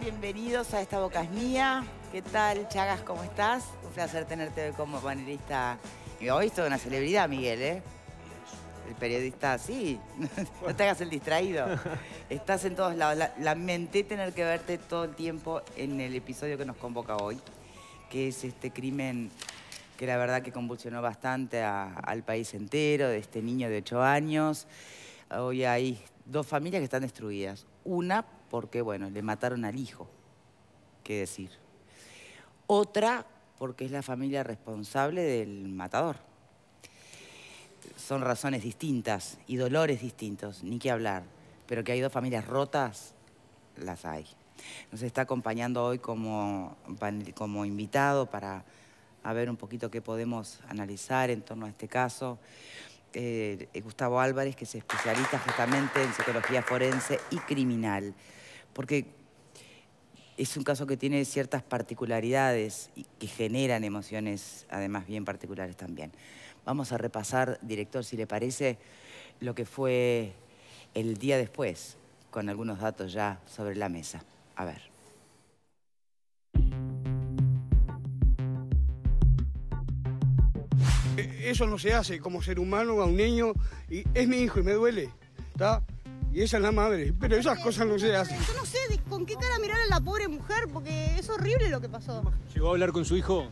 Bienvenidos a esta Boca Mía. ¿Qué tal, Chagas? ¿Cómo estás? Un placer tenerte hoy como panelista. Y hoy de una celebridad, Miguel, ¿eh? El periodista, sí. no te hagas el distraído. Estás en todos lados. Lamenté tener que verte todo el tiempo en el episodio que nos convoca hoy, que es este crimen que la verdad que convulsionó bastante al país entero, de este niño de 8 años. Hoy hay dos familias que están destruidas. Una porque, bueno, le mataron al hijo, qué decir. Otra porque es la familia responsable del matador. Son razones distintas y dolores distintos, ni qué hablar. Pero que hay dos familias rotas, las hay. Nos está acompañando hoy como, como invitado para ver un poquito qué podemos analizar en torno a este caso. Eh, eh, Gustavo Álvarez, que se especializa justamente en psicología forense y criminal, porque es un caso que tiene ciertas particularidades y que generan emociones además bien particulares también. Vamos a repasar, director, si le parece, lo que fue el día después, con algunos datos ya sobre la mesa. A ver. eso no se hace como ser humano a un niño y es mi hijo y me duele, ¿está? Y esa es la madre, pero esas cosas no se hacen. Yo no sé con qué cara mirar a la pobre mujer porque es horrible lo que pasó. ¿Llegó a hablar con su hijo?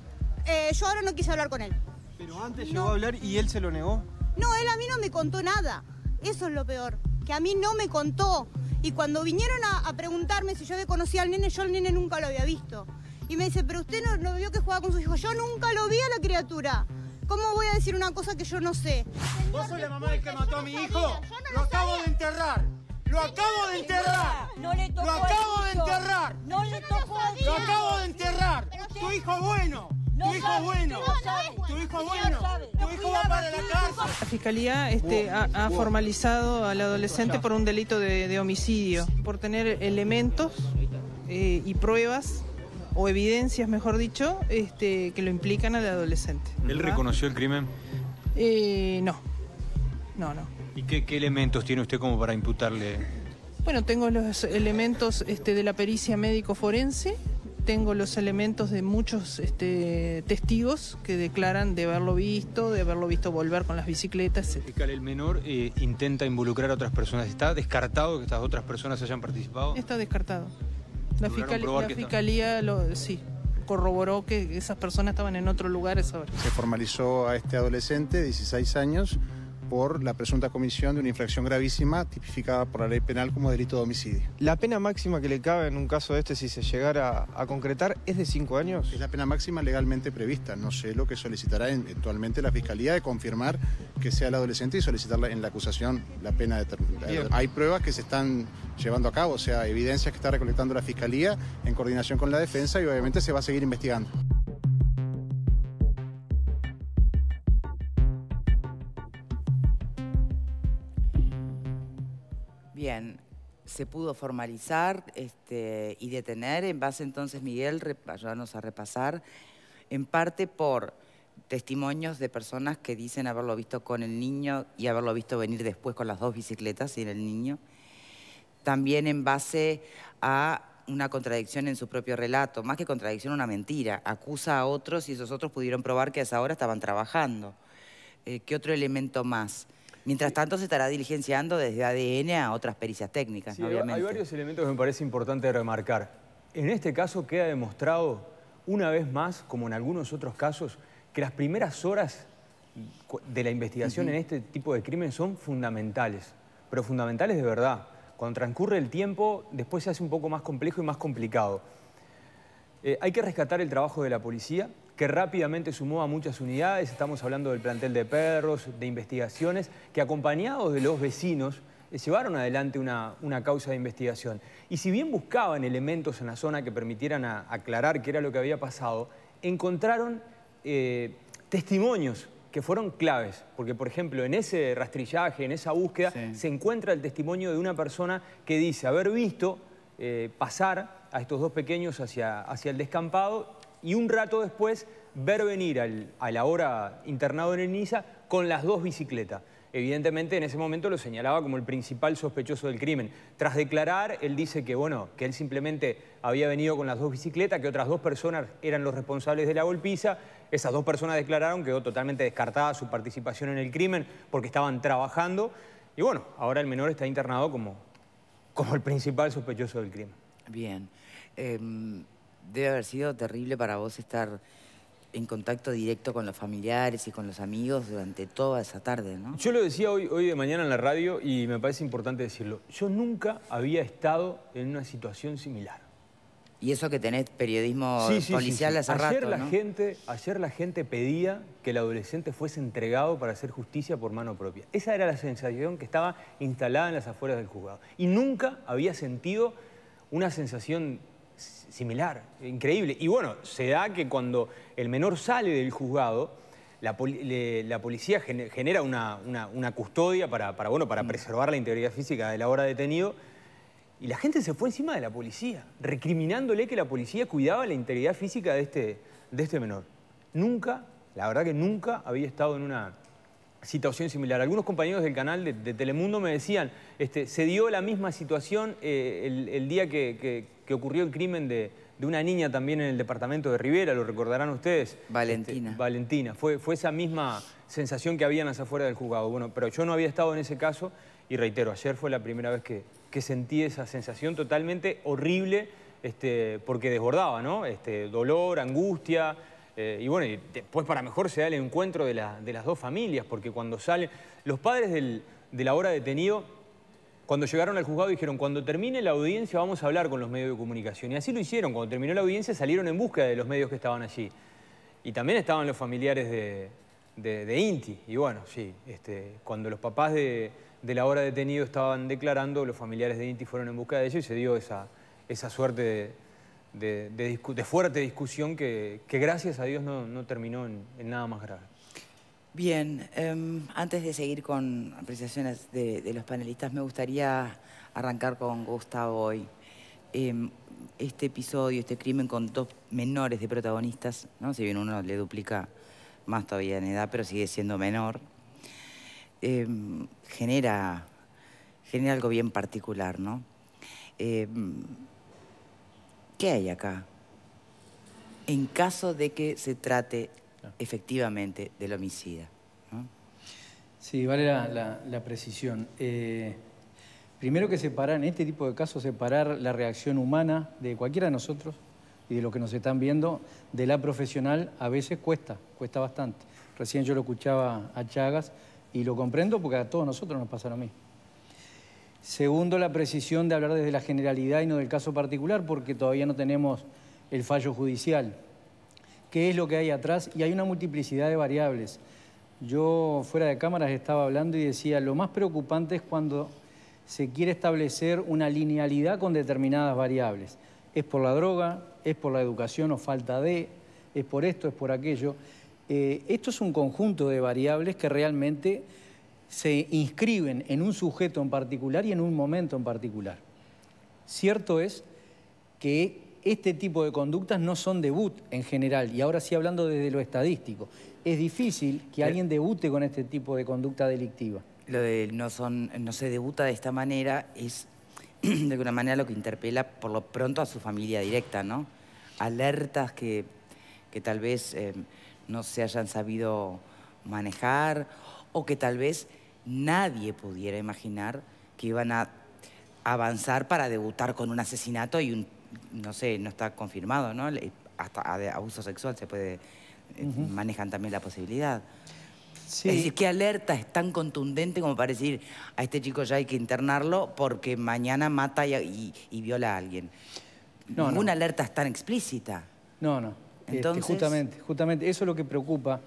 Eh, yo ahora no quise hablar con él. Pero antes llegó a hablar y él se lo negó. No, él a mí no me contó nada. Eso es lo peor, que a mí no me contó. Y cuando vinieron a, preguntarme si yo había conocido al nene, yo al nene nunca lo había visto. Y me dice, pero usted no, no vio que jugaba con su hijo. Yo nunca lo vi a la criatura. ¿Cómo voy a decir una cosa que yo no sé? ¿Vos sos la mamá del que mató a mi hijo? lo, acabo de enterrar. Lo acabo de enterrar. Lo acabo de enterrar. No le tocó Lo, acabo de enterrar. Tu hijo es bueno. Tu hijo es bueno. Tu hijo es bueno. Tu hijo va para la cárcel. La fiscalía este, ha, formalizado al adolescente por un delito de, homicidio, por tener elementos eh, y pruebas o evidencias, mejor dicho, este, que lo implican al adolescente. ¿Él reconoció el crimen? Eh, no, no, no. ¿Y qué, elementos tiene usted como para imputarle? Bueno, tengo los elementos este, de la pericia médico-forense, tengo los elementos de muchos este, testigos que declaran de haberlo visto, de haberlo visto volver con las bicicletas. Fiscal, el menor eh, intenta involucrar a otras personas. ¿Está descartado que estas otras personas hayan participado? Está descartado. La, fiscalía, lo, sí, corroboró que esas personas estaban en otro lugar Se formalizó a este adolescente, 16 años, por la presunta comisión de una infracción gravísima tipificada por la ley penal como delito de homicidio. ¿La pena máxima que le cabe en un caso de este si se llegara a concretar es de cinco años? Es la pena máxima legalmente prevista. No sé lo que solicitará eventualmente la Fiscalía de confirmar que sea el adolescente y solicitar en la acusación la pena determinada. Hay pruebas que se están llevando a cabo, o sea, evidencias que está recolectando la Fiscalía en coordinación con la defensa y obviamente se va a seguir investigando. se pudo formalizar este, y detener, en base entonces, Miguel, ayudarnos a repasar, en parte por testimonios de personas que dicen haberlo visto con el niño y haberlo visto venir después con las dos bicicletas sin el niño, también en base a una contradicción en su propio relato, más que contradicción, una mentira. Acusa a otros y esos otros pudieron probar que a esa hora estaban trabajando. Eh, ¿Qué otro elemento más? Mientras tanto se estará diligenciando desde ADN a otras pericias técnicas, Hay varios elementos que me parece importante remarcar. En este caso queda demostrado, una vez más, como en algunos otros casos, que las primeras horas de la investigación en este tipo de crimen son fundamentales, pero fundamentales de verdad. Cuando transcurre el tiempo, después se hace un poco más complejo y más complicado. Eh, hay que rescatar el trabajo de la policía, que rápidamente sumó a muchas unidades. Estamos hablando del plantel de perros, de investigaciones, que acompañados de los vecinos eh, llevaron adelante una, una, causa de investigación. Y si bien buscaban elementos en la zona que permitieran aclarar qué era lo que había pasado, encontraron eh, testimonios que fueron claves, porque por ejemplo en ese rastrillaje, en esa búsqueda, se encuentra el testimonio de una persona que dice haber visto eh, pasar a estos dos pequeños hacia, hacia el descampado y un rato después ver venir al, la hora internado en el NISA con las dos bicicletas. Evidentemente en ese momento lo señalaba como el principal sospechoso del crimen. Tras declarar, él dice que bueno, que él simplemente había venido con las dos bicicletas, que otras dos personas eran los responsables de la golpiza. Esas dos personas declararon, quedó totalmente descartada su participación en el crimen porque estaban trabajando. Y bueno, ahora el menor está internado como, como el principal sospechoso del crimen. Bien. Em, debe haber sido terrible para vos estar en contacto directo con los familiares y con los amigos durante toda esa tarde, ¿no? Yo lo decía hoy, de mañana en la radio y me parece importante decirlo. Yo nunca había estado en una situación similar. Y eso que tenés periodismo policial hace la gente, ayer la gente pedía que el adolescente fuese entregado para hacer justicia por mano propia. Esa era la sensación que estaba instalada en las afueras del juzgado. Y nunca había sentido una sensación similar, increíble. Y bueno, se da que cuando el menor sale del juzgado, la, policía genera una, custodia para, bueno, para mm. preservar la integridad física de la hora detenido. Y la gente se fue encima de la policía, recriminándole que la policía cuidaba la integridad física de este, de este menor. Nunca, la verdad que nunca había estado en una situación similar. Algunos compañeros del canal de, Telemundo me decían, este, se dio la misma situación eh, el, día que que ocurrió el crimen de, una niña también en el departamento de Rivera, lo recordarán ustedes. Valentina. Este, Valentina, fue, fue esa misma sensación que en hacia afuera del juzgado. Bueno, pero yo no había estado en ese caso y reitero, ayer fue la primera vez que, sentí esa sensación totalmente horrible este, porque desbordaba, ¿no? Este, dolor, angustia... Eh, y bueno, y después para mejor se da el encuentro de, de las dos familias, porque cuando salen los padres de la hora detenido cuando llegaron al juzgado dijeron, cuando termine la audiencia vamos a hablar con los medios de comunicación. Y así lo hicieron. Cuando terminó la audiencia salieron en busca de los medios que estaban allí. Y también estaban los familiares de, Inti. Y bueno, sí, este, cuando los papás de, la hora detenido estaban declarando, los familiares de Inti fueron en busca de ellos y se dio esa, esa suerte de, fuerte discusión que, gracias a Dios no, terminó en nada más grave. Bien, em, antes de seguir con apreciaciones de, los panelistas, me gustaría arrancar con Gustavo hoy. Em, este episodio, este crimen con dos menores de protagonistas, ¿no? si bien uno le duplica más todavía en edad, pero sigue siendo menor, em, genera, genera algo bien particular, ¿no? ¿Qué hay acá? En caso de que se trate efectivamente del homicida. Sí, vale la, precisión. Eh, primero que separar, en este tipo de casos, separar la reacción humana de cualquiera de nosotros y de lo que nos están viendo de la profesional a veces cuesta, cuesta bastante. Recién yo lo escuchaba a Chagas y lo comprendo porque a todos nosotros nos pasa lo mismo. Segundo, la precisión de hablar desde la generalidad y no del caso particular porque todavía no tenemos el fallo judicial qué es lo que hay atrás y hay una multiplicidad de variables. Yo fuera de cámaras estaba hablando y decía, lo más preocupante es cuando se quiere establecer una linealidad con determinadas variables. Es por la droga, es por la educación o falta de, es por esto, es por aquello. Eh, esto es un conjunto de variables que realmente se inscriben en un sujeto en particular y en un momento en particular. Cierto es que este tipo de conductas no son debut en general, y ahora sí hablando desde lo estadístico. Es difícil que alguien debute con este tipo de conducta delictiva. Lo de no, son, no se debuta de esta manera es de alguna manera lo que interpela por lo pronto a su familia directa, ¿no? Alertas que, tal vez eh, no se hayan sabido manejar o que tal vez nadie pudiera imaginar que iban a avanzar para debutar con un asesinato y un no sé, no está confirmado, ¿no? Hasta abuso sexual se puede, eh, manejan también la posibilidad. Es decir, ¿qué alerta es tan contundente como para decir a este chico ya hay que internarlo porque mañana mata y, viola a alguien? Ninguna alerta es tan explícita. No, no. Este, Entonces... justamente, justamente, eso es lo que preocupa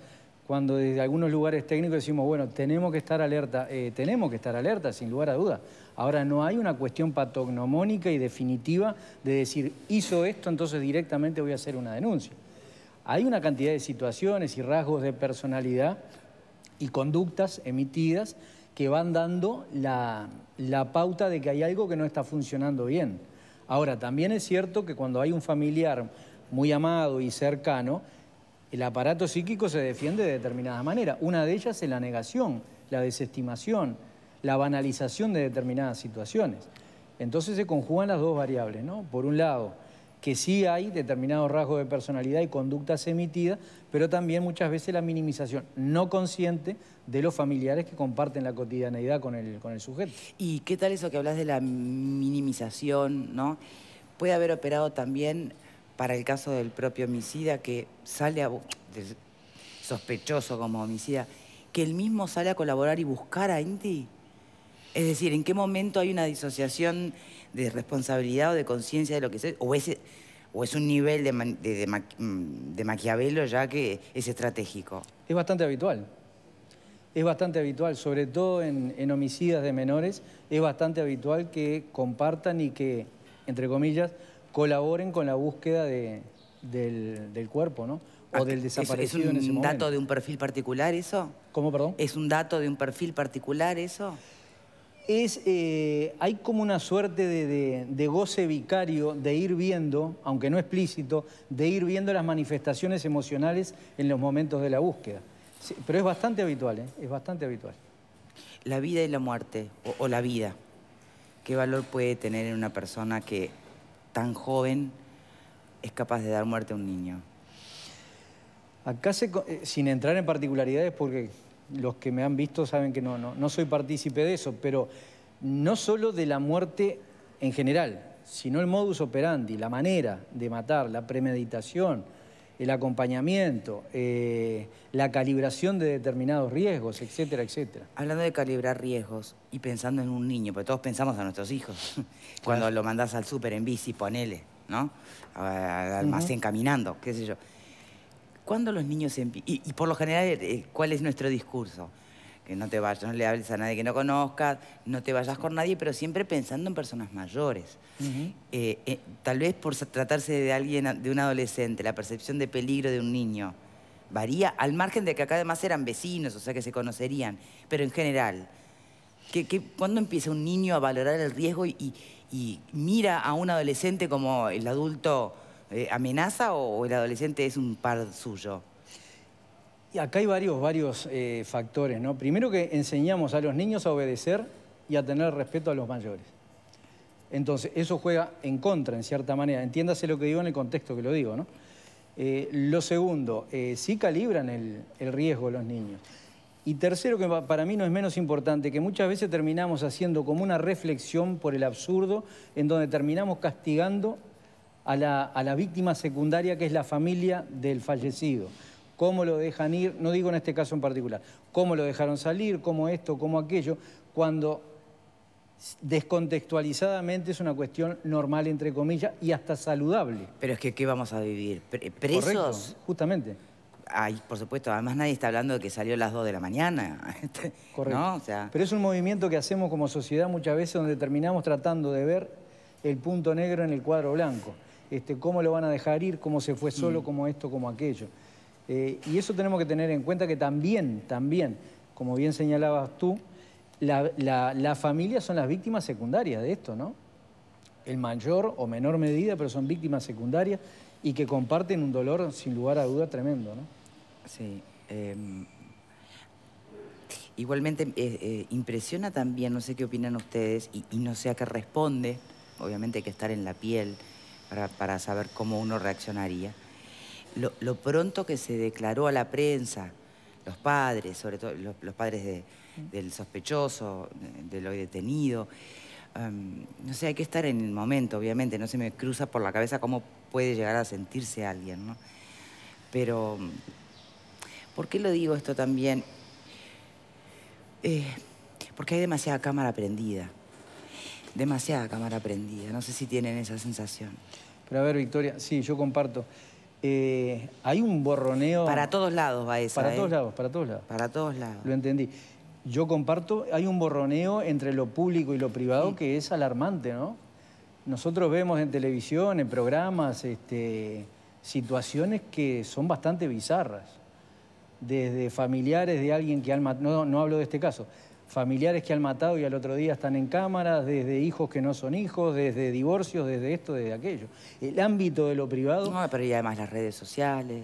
cuando desde algunos lugares técnicos decimos, bueno, tenemos que estar alerta, eh, tenemos que estar alerta, sin lugar a duda. Ahora, no hay una cuestión patognomónica y definitiva de decir, hizo esto, entonces directamente voy a hacer una denuncia. Hay una cantidad de situaciones y rasgos de personalidad y conductas emitidas que van dando la, la pauta de que hay algo que no está funcionando bien. Ahora, también es cierto que cuando hay un familiar muy amado y cercano, el aparato psíquico se defiende de determinada manera. Una de ellas es la negación, la desestimación la banalización de determinadas situaciones. Entonces se conjugan las dos variables, ¿no? Por un lado, que sí hay determinado rasgos de personalidad y conductas emitidas, pero también muchas veces la minimización no consciente de los familiares que comparten la cotidianeidad con el, con el sujeto. ¿Y qué tal eso que hablas de la minimización, no? Puede haber operado también para el caso del propio homicida que sale a, sospechoso como homicida, que el mismo sale a colaborar y buscar a Indy... Es decir, ¿en qué momento hay una disociación de responsabilidad o de conciencia de lo que es? O es, un nivel mm, de, Maquiavelo ya que es estratégico. Es bastante habitual. Es bastante habitual, sobre todo en, homicidas de menores, es bastante habitual que compartan y que, entre comillas, colaboren con la búsqueda del, cuerpo, ¿no? O ah, del desaparecido un en ese momento. dato de un perfil particular eso? ¿Cómo, perdón? ¿Es un dato de un perfil particular eso? es, eh, hay como una suerte de, goce vicario de ir viendo, aunque no explícito, de ir viendo las manifestaciones emocionales en los momentos de la búsqueda. pero es bastante habitual, ¿eh? es bastante habitual. La vida y la muerte, o, la vida, ¿qué valor puede tener en una persona que tan joven es capaz de dar muerte a un niño? Acá, eh, sin entrar en particularidades, porque los que me han visto saben que no, no, no soy partícipe de eso, pero no solo de la muerte en general, sino el modus operandi, la manera de matar, la premeditación, el acompañamiento, eh, la calibración de determinados riesgos, etcétera, etcétera. Hablando de calibrar riesgos y pensando en un niño, porque todos pensamos a nuestros hijos, cuando lo mandás al súper en bici, ponele, ¿no? Al almacén caminando, qué sé yo. ¿Cuándo los niños empiezan? Y, por lo general, eh, eh, ¿cuál es nuestro discurso? Que no te vayas, no le hables a nadie que no conozcas, no te vayas con nadie, pero siempre pensando en personas mayores. Eh, tal vez por tratarse de alguien, de un adolescente, la percepción de peligro de un niño varía, al margen de que acá además eran vecinos, o sea que se conocerían, pero en general. cuándo empieza un niño a valorar el riesgo y mira a un adolescente como el adulto eh, amenaza o el adolescente es un par suyo? Y acá hay varios, varios eh, factores, ¿no? Primero que enseñamos a los niños a obedecer y a tener respeto a los mayores. Entonces, eso juega en contra, en cierta manera. Entiéndase lo que digo en el contexto que lo digo, ¿no? Eh, lo segundo, sí calibran el, el riesgo los niños. Y tercero, que para mí no es menos importante, que muchas veces terminamos haciendo como una reflexión por el absurdo, en donde terminamos castigando a la, víctima secundaria que es la familia del fallecido cómo lo dejan ir, no digo en este caso en particular, cómo lo dejaron salir, cómo esto, cómo aquello, cuando descontextualizadamente es una cuestión normal, entre comillas, y hasta saludable. Pero es que, ¿qué vamos a vivir? ¿Presos? justamente. por supuesto, además nadie está hablando de que salió a las 2 de la mañana. Correcto. ¿No? Pero es un movimiento que hacemos como sociedad muchas veces donde terminamos tratando de ver el punto negro en el cuadro blanco. Este, cómo lo van a dejar ir, cómo se fue solo, mm. cómo esto, cómo aquello. Eh, y eso tenemos que tener en cuenta que también, también, como bien señalabas tú, las familias son las víctimas secundarias de esto, ¿no? En mayor o menor medida, pero son víctimas secundarias y que comparten un dolor, sin lugar a duda, tremendo, ¿no? Sí. Em, igualmente, eh, eh, impresiona también, no sé qué opinan ustedes, y, y no sé a qué responde, obviamente hay que estar en la piel para, saber cómo uno reaccionaría. Lo, pronto que se declaró a la prensa, los padres, sobre todo los, padres del sospechoso, del hoy detenido, em, no sé, hay que estar en el momento, obviamente, no se me cruza por la cabeza cómo puede llegar a sentirse alguien, ¿no? Pero, ¿por qué lo digo esto también? Eh, porque hay demasiada cámara prendida demasiada cámara prendida. No sé si tienen esa sensación. Pero a ver, Victoria, sí, yo comparto. Eh, hay un borroneo... Para todos lados va eso. Para todos ¿eh? lados, para todos lados. Para todos lados. Lo entendí. Yo comparto, hay un borroneo entre lo público y lo privado que es alarmante, ¿no? Nosotros vemos en televisión, en programas, este, situaciones que son bastante bizarras. Desde familiares de alguien que alma no, no hablo de este caso, familiares que han matado y al otro día están en cámaras, desde hijos que no son hijos, desde divorcios, desde esto, desde aquello. El ámbito de lo privado... No, pero y además las redes sociales.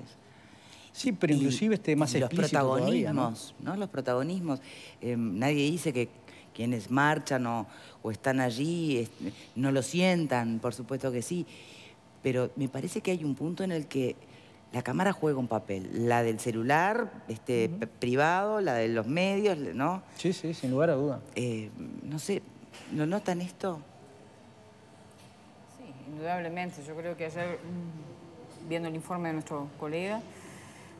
Sí, pero inclusive este más Los protagonismos, ¿no? Los protagonismos. Eh, nadie dice que quienes marchan o, están allí no lo sientan, por supuesto que sí, pero me parece que hay un punto en el que la cámara juega un papel. La del celular este, privado, la de los medios, ¿no? Sí, sí, sin lugar a duda. Eh, no sé, ¿lo notan esto? Sí, indudablemente. Yo creo que ayer, viendo el informe de nuestro colega,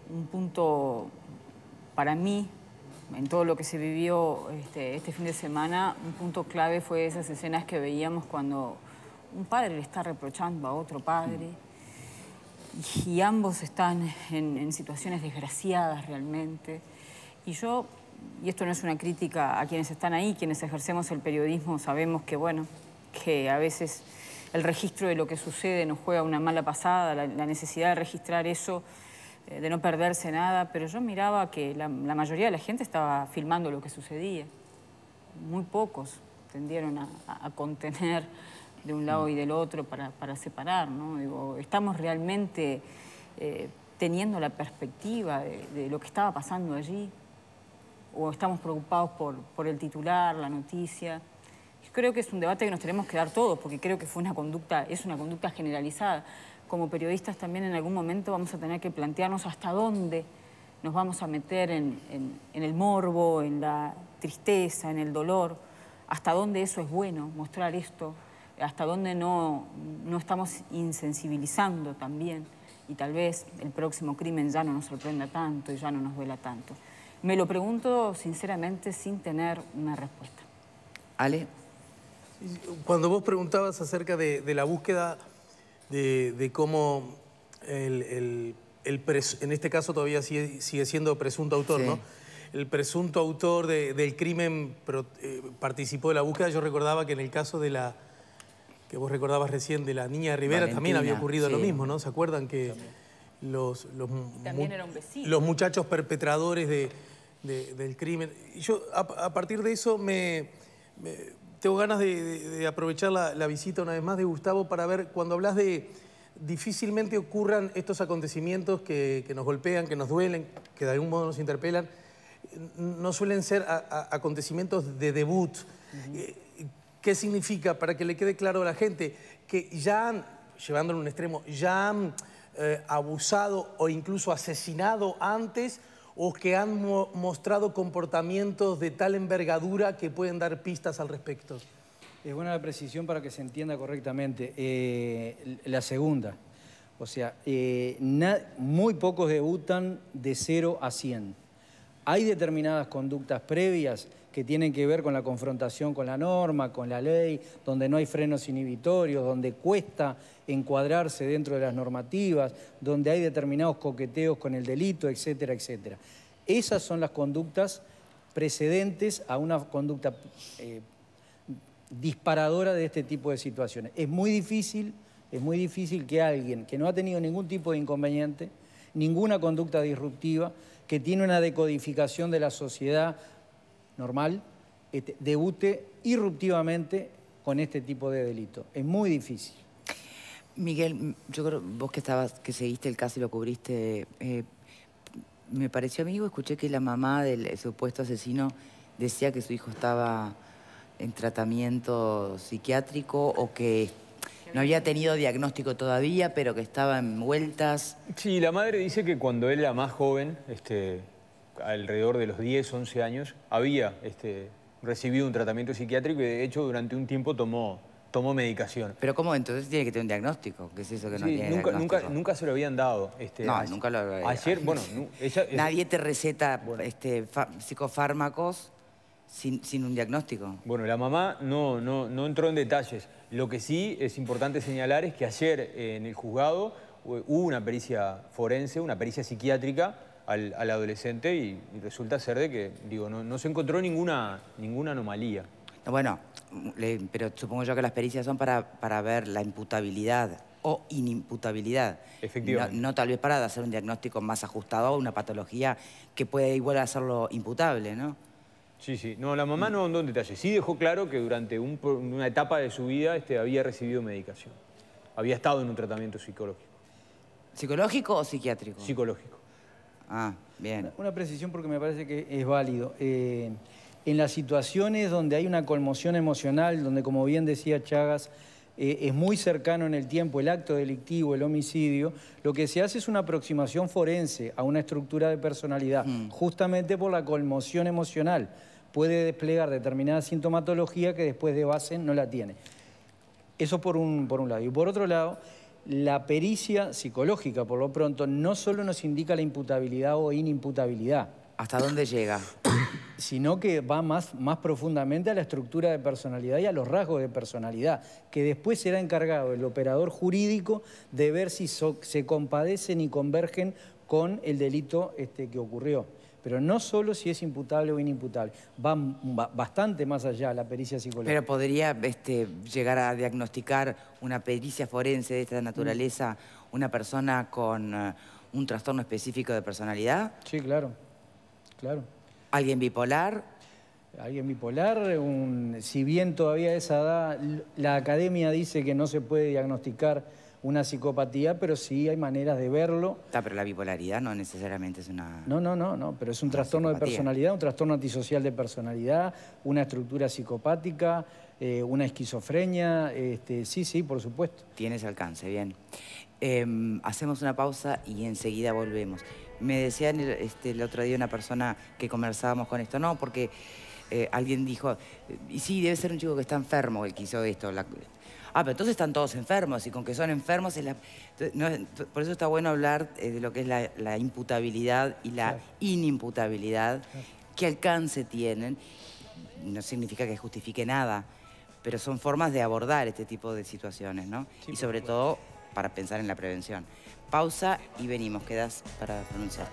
un punto para mí, en todo lo que se vivió este, este fin de semana, un punto clave fue esas escenas que veíamos cuando un padre le está reprochando a otro padre. Mm y ambos están en, situaciones desgraciadas realmente. Y yo, y esto no es una crítica a quienes están ahí, quienes ejercemos el periodismo, sabemos que, bueno, que a veces el registro de lo que sucede nos juega una mala pasada, la, necesidad de registrar eso, eh, de no perderse nada, pero yo miraba que la, mayoría de la gente estaba filmando lo que sucedía. Muy pocos tendieron a contener de un lado y del otro para, para separar, ¿no? Digo, estamos realmente eh, teniendo la perspectiva de, lo que estaba pasando allí, o estamos preocupados por, por el titular, la noticia. creo que es un debate que nos tenemos que dar todos, porque creo que fue una conducta, es una conducta generalizada. Como periodistas también en algún momento vamos a tener que plantearnos hasta dónde nos vamos a meter en, en, en el morbo, en la tristeza, en el dolor, hasta dónde eso es bueno, mostrar esto, hasta dónde no, estamos insensibilizando también y tal vez el próximo crimen ya no nos sorprenda tanto y ya no nos duela tanto. Me lo pregunto sinceramente sin tener una respuesta. Ale. Cuando vos preguntabas acerca de, la búsqueda de, cómo el, en este caso todavía sigue, siendo presunto autor, ¿no? El presunto autor del crimen eh, participó de la búsqueda. Yo recordaba que en el caso de la, que vos recordabas recién de la niña Rivera, también había ocurrido lo mismo, ¿no? ¿Se acuerdan que los, los, muchachos perpetradores del crimen? Y yo a, partir de eso me, tengo ganas de, aprovechar la, visita una vez más de Gustavo para ver cuando hablas de difícilmente ocurran estos acontecimientos que, nos golpean, que nos duelen, que de algún modo nos interpelan, no suelen ser acontecimientos de debut. ¿Qué significa? Para que le quede claro a la gente que ya han, llevándolo a un extremo, ya han eh, abusado o incluso asesinado antes o que han mostrado comportamientos de tal envergadura que pueden dar pistas al respecto. Es buena la precisión para que se entienda correctamente. Eh, la segunda, o sea, eh, muy pocos debutan de 0 a 100. Hay determinadas conductas previas que tienen que ver con la confrontación con la norma, con la ley, donde no hay frenos inhibitorios, donde cuesta encuadrarse dentro de las normativas, donde hay determinados coqueteos con el delito, etcétera, etcétera. Esas son las conductas precedentes a una conducta eh, disparadora de este tipo de situaciones. Es muy difícil, es muy difícil que alguien que no ha tenido ningún tipo de inconveniente, ninguna conducta disruptiva, que tiene una decodificación de la sociedad normal, este, debute irruptivamente con este tipo de delito. Es muy difícil. Miguel, yo creo, vos que estabas, que seguiste el caso y lo cubriste, eh, me pareció amigo, escuché que la mamá del supuesto asesino decía que su hijo estaba en tratamiento psiquiátrico o que no había tenido diagnóstico todavía, pero que estaba en vueltas. Sí, la madre dice que cuando él era más joven, este, alrededor de los 10, 11 años, había este, recibido un tratamiento psiquiátrico y de hecho durante un tiempo tomó, tomó medicación. Pero ¿cómo entonces tiene que tener un diagnóstico? ¿Qué es eso que no tiene nunca, Nunca, se lo habían dado. Este, no, nunca lo habían Ayer, bueno... Nadie te receta este, psicofármacos sin, un diagnóstico. Bueno, la mamá no, no, entró en detalles. Lo que sí es importante señalar es que ayer eh, en el juzgado hubo una pericia forense, una pericia psiquiátrica al, adolescente y, resulta ser de que, digo, no, se encontró ninguna, ninguna anomalía. Bueno, pero supongo yo que las pericias son para, ver la imputabilidad o inimputabilidad. Efectivamente. No, tal vez para hacer un diagnóstico más ajustado a una patología que puede igual hacerlo imputable, ¿no? Sí, sí. No, la mamá no donde en detalle. Sí dejó claro que durante una etapa de su vida este, había recibido medicación. Había estado en un tratamiento psicológico. ¿Psicológico o psiquiátrico? Psicológico. Ah, bien. Una precisión porque me parece que es válido. Eh, en las situaciones donde hay una colmoción emocional, donde como bien decía Chagas, eh, es muy cercano en el tiempo el acto delictivo, el homicidio, lo que se hace es una aproximación forense a una estructura de personalidad, mm. justamente por la colmoción emocional puede desplegar determinada sintomatología que después de base no la tiene. Eso por un, lado. Y por otro lado, la pericia psicológica, por lo pronto, no solo nos indica la imputabilidad o inimputabilidad. ¿Hasta dónde llega? Sino que va más, más profundamente a la estructura de personalidad y a los rasgos de personalidad, que después será encargado el operador jurídico de ver si se compadecen y convergen con el delito este, que ocurrió pero no solo si es imputable o inimputable, va bastante más allá la pericia psicológica. Pero podría este, llegar a diagnosticar una pericia forense de esta mm. naturaleza una persona con eh, un trastorno específico de personalidad? Sí, claro, claro. ¿Alguien bipolar? Alguien bipolar, si bien todavía esa edad la academia dice que no se puede diagnosticar una psicopatía, pero sí hay maneras de verlo. Está, pero la bipolaridad no necesariamente es una... No, no, no, no pero es un trastorno de personalidad, un trastorno antisocial de personalidad, una estructura psicopática, eh, una esquizofrenia, este, sí, sí, por supuesto. Tienes alcance, bien. Em, hacemos una pausa y enseguida volvemos. Me decían este, el otro día una persona que conversábamos con esto, no, porque eh, alguien dijo, y sí, debe ser un chico que está enfermo el que hizo esto. Ah, pero entonces están todos enfermos y con que son enfermos es la... por eso está bueno hablar eh, de lo que es la, imputabilidad y la inimputabilidad, que qué alcance tienen. No significa que justifique nada, pero son formas de abordar este tipo de situaciones, ¿no? y sobre todo para pensar en la prevención. Pausa y venimos, quedas para pronunciar.